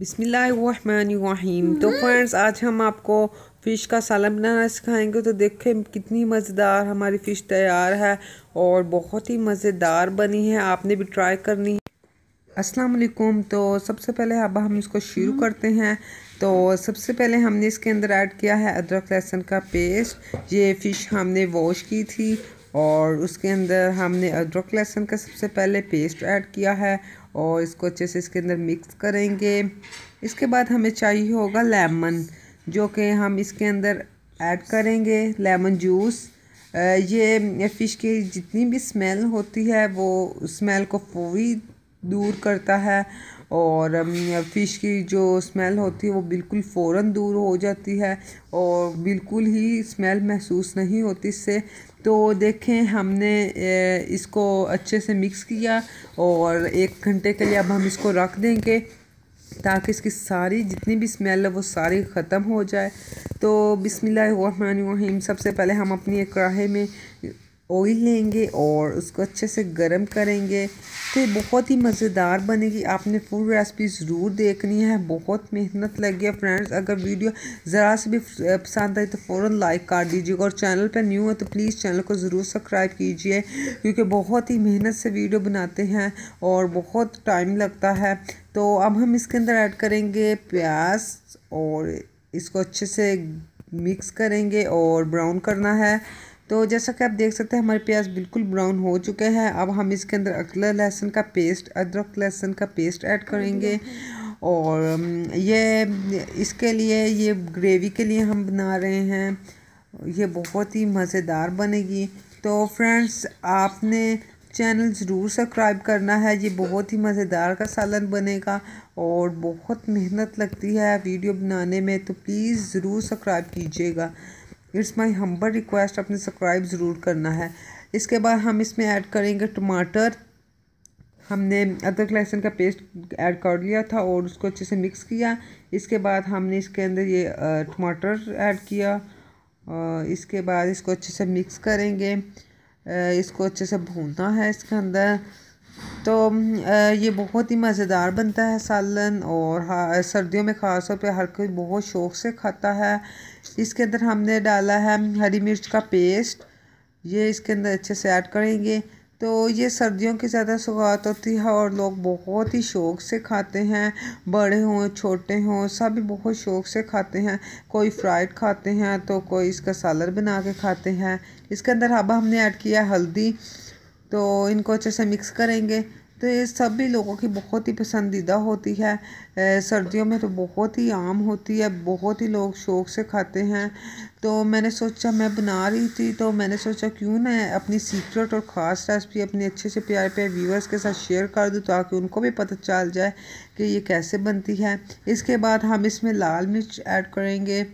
बिसमीम तो फ्रेंड्स आज हम आपको फ़िश का सालन बनाना सिखाएंगे तो देखें कितनी मज़ेदार हमारी फ़िश तैयार है और बहुत ही मज़ेदार बनी है आपने भी ट्राई करनी है अस्सलाम वालेकुम तो सबसे पहले अब हम इसको शुरू करते हैं तो सबसे पहले हमने इसके अंदर ऐड किया है अदरक लहसुन का पेस्ट ये फ़िश हमने वॉश की थी और उसके अंदर हमने अदरक लहसुन का सबसे पहले पेस्ट ऐड किया है और इसको अच्छे से इसके अंदर मिक्स करेंगे इसके बाद हमें चाहिए होगा लेमन जो कि हम इसके अंदर ऐड करेंगे लेमन जूस ये फ़िश की जितनी भी स्मेल होती है वो स्मेल को पूरी दूर करता है और फ़िश की जो स्मेल होती है वो बिल्कुल फ़ौर दूर हो जाती है और बिल्कुल ही स्मेल महसूस नहीं होती इससे तो देखें हमने इसको अच्छे से मिक्स किया और एक घंटे के लिए अब हम इसको रख देंगे ताकि इसकी सारी जितनी भी स्मेल है वो सारी ख़त्म हो जाए तो बिसमिल्लाम सबसे पहले हम अपनी एक कढ़ाई में ऑयल लेंगे और उसको अच्छे से गर्म करेंगे तो बहुत ही मज़ेदार बनेगी आपने फुल रेसिपी ज़रूर देखनी है बहुत मेहनत लगी है फ्रेंड्स अगर वीडियो ज़रा से भी पसंद आई तो फ़ौर लाइक कर दीजिएगा और चैनल पर न्यू है तो प्लीज़ चैनल को ज़रूर सब्सक्राइब कीजिए क्योंकि बहुत ही मेहनत से वीडियो बनाते हैं और बहुत टाइम लगता है तो अब हम इसके अंदर ऐड करेंगे प्याज और इसको अच्छे से मिक्स करेंगे और ब्राउन करना है तो जैसा कि आप देख सकते हैं हमारे प्याज बिल्कुल ब्राउन हो चुके हैं अब हम इसके अंदर अदरक लहसुन का पेस्ट अदरक लहसुन का पेस्ट ऐड करेंगे और ये इसके लिए ये ग्रेवी के लिए हम बना रहे हैं ये बहुत ही मज़ेदार बनेगी तो फ्रेंड्स आपने चैनल ज़रूर सब्सक्राइब करना है ये बहुत ही मज़ेदार का सालन बनेगा और बहुत मेहनत लगती है वीडियो बनाने में तो प्लीज़ ज़रूर सब्सक्राइब कीजिएगा इट्स माई हम्बर रिक्वेस्ट अपने सब्सक्राइब ज़रूर करना है इसके बाद हम इसमें ऐड करेंगे टमाटर हमने अदरक लहसुन का पेस्ट ऐड कर लिया था और उसको अच्छे से मिक्स किया इसके बाद हमने इसके अंदर ये टमाटर ऐड किया इसके बाद इसको अच्छे से मिक्स करेंगे इसको अच्छे से भूनना है इसके अंदर तो ये बहुत ही मज़ेदार बनता है सालन और सर्दियों में ख़ास तौर पर हर कोई बहुत शौक़ से खाता है इसके अंदर हमने डाला है हरी मिर्च का पेस्ट ये इसके अंदर अच्छे से ऐड करेंगे तो ये सर्दियों की ज़्यादा सुगात होती है और लोग बहुत ही शौक़ से खाते हैं बड़े हों छोटे हों सभी बहुत शौक़ से खाते हैं कोई फ्राइड खाते हैं तो कोई इसका सालन बना के खाते हैं इसके अंदर अब हमने ऐड किया हल्दी तो इनको अच्छे से मिक्स करेंगे तो ये सभी लोगों की बहुत ही पसंदीदा होती है सर्दियों में तो बहुत ही आम होती है बहुत ही लोग शौक से खाते हैं तो मैंने सोचा मैं बना रही थी तो मैंने सोचा क्यों ना अपनी सीक्रेट और ख़ास रेसिपी अपने अच्छे से प्यारे प्यारे व्यूवर्स के साथ शेयर कर दूँ ताकि उनको भी पता चल जाए कि ये कैसे बनती है इसके बाद हम इसमें लाल मिर्च ऐड करेंगे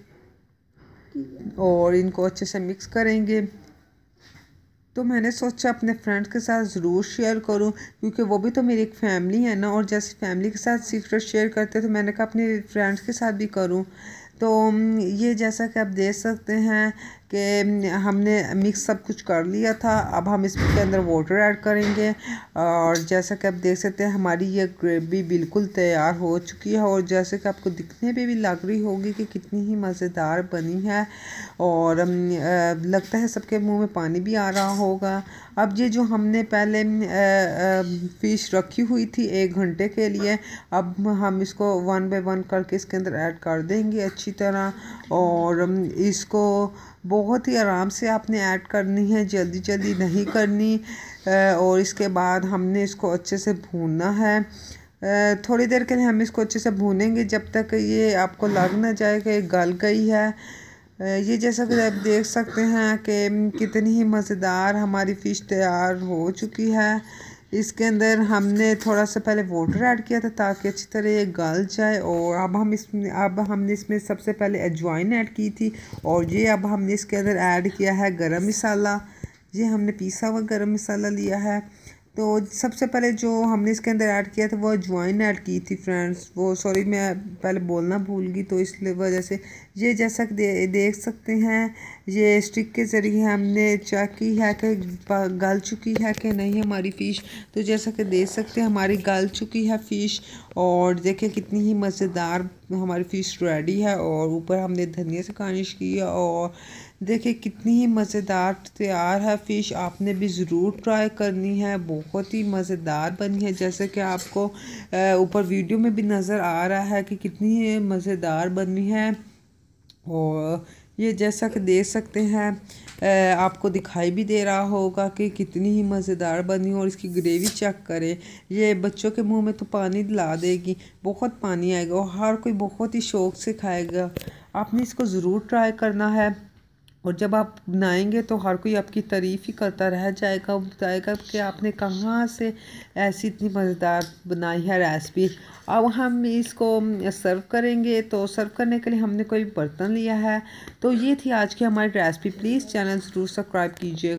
और इनको अच्छे से मिक्स करेंगे तो मैंने सोचा अपने फ्रेंड्स के साथ ज़रूर शेयर करूं क्योंकि वो भी तो मेरी एक फैमिली है ना और जैसे फैमिली के साथ सीक्रेट शेयर करते तो मैंने कहा अपने फ्रेंड्स के साथ भी करूं तो ये जैसा कि आप देख सकते हैं कि हमने मिक्स सब कुछ कर लिया था अब हम इसके अंदर वाटर ऐड करेंगे और जैसा कि आप देख सकते हैं हमारी ये ग्रेवी बिल्कुल तैयार हो चुकी है और जैसे कि आपको दिखने में भी लग रही होगी कि कितनी ही मज़ेदार बनी है और लगता है सबके मुंह में पानी भी आ रहा होगा अब ये जो हमने पहले फ़िश रखी हुई थी एक घंटे के लिए अब हम इसको वन बाई वन करके इसके अंदर ऐड कर देंगे अच्छी तरह और इसको बो बहुत ही आराम से आपने ऐड करनी है जल्दी जल्दी नहीं करनी और इसके बाद हमने इसको अच्छे से भूनना है थोड़ी देर के लिए हम इसको अच्छे से भूनेंगे जब तक ये आपको लग ना जाए कि गल गई है ये जैसा कि आप देख सकते हैं कि कितनी ही मज़ेदार हमारी फ़िश तैयार हो चुकी है इसके अंदर हमने थोड़ा सा पहले वाटर ऐड किया था ताकि अच्छी तरह ये गल जाए और अब हम इसमें अब हमने इसमें सबसे पहले अजवाइन ऐड की थी और ये अब हमने इसके अंदर ऐड किया है गरम मसाला ये हमने पीसा हुआ गरम मसाला लिया है तो सबसे पहले जो हमने इसके अंदर ऐड किया था वो अजवाइन ऐड की थी फ्रेंड्स वो सॉरी मैं पहले बोलना भूल गई तो इस वजह से ये जैसा दे, देख सकते हैं ये स्टिक के ज़रिए हमने चेक की है कि गल चुकी है कि नहीं हमारी फ़िश तो जैसा कि देख सकते हैं हमारी गल चुकी है फ़िश और देखिए कितनी ही मज़ेदार इसमें हमारी फ़िश रेडी है और ऊपर हमने धनिया से गार्निश है और देखिए कितनी ही मज़ेदार तैयार है फ़िश आपने भी ज़रूर ट्राई करनी है बहुत ही मज़ेदार बनी है जैसे कि आपको ऊपर वीडियो में भी नज़र आ रहा है कि कितनी मज़ेदार बनी है और ये जैसा कि देख सकते हैं आपको दिखाई भी दे रहा होगा कि कितनी ही मज़ेदार बनी हो और इसकी ग्रेवी चेक करें ये बच्चों के मुंह में तो पानी दिला देगी बहुत पानी आएगा और हर कोई बहुत ही शौक से खाएगा आपने इसको ज़रूर ट्राई करना है और जब आप बनाएंगे तो हर कोई आपकी तारीफ़ ही करता रह जाएगा बताएगा कि आपने कहाँ से ऐसी इतनी मज़ेदार बनाई है रेसिपी अब हम इसको सर्व करेंगे तो सर्व करने के लिए हमने कोई बर्तन लिया है तो ये थी आज की हमारी रेसिपी प्लीज़ चैनल ज़रूर सब्सक्राइब कीजिए